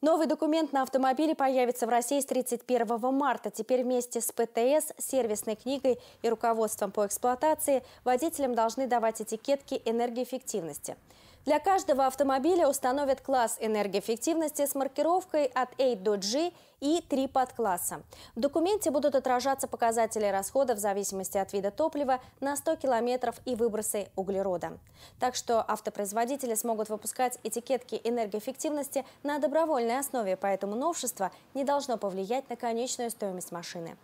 Новый документ на автомобиле появится в России с 31 марта. Теперь вместе с ПТС, сервисной книгой и руководством по эксплуатации водителям должны давать этикетки энергоэффективности. Для каждого автомобиля установят класс энергоэффективности с маркировкой от A до G и три подкласса. В документе будут отражаться показатели расхода в зависимости от вида топлива на 100 километров и выбросы углерода. Так что автопроизводители смогут выпускать этикетки энергоэффективности на добровольной основе, поэтому новшество не должно повлиять на конечную стоимость машины.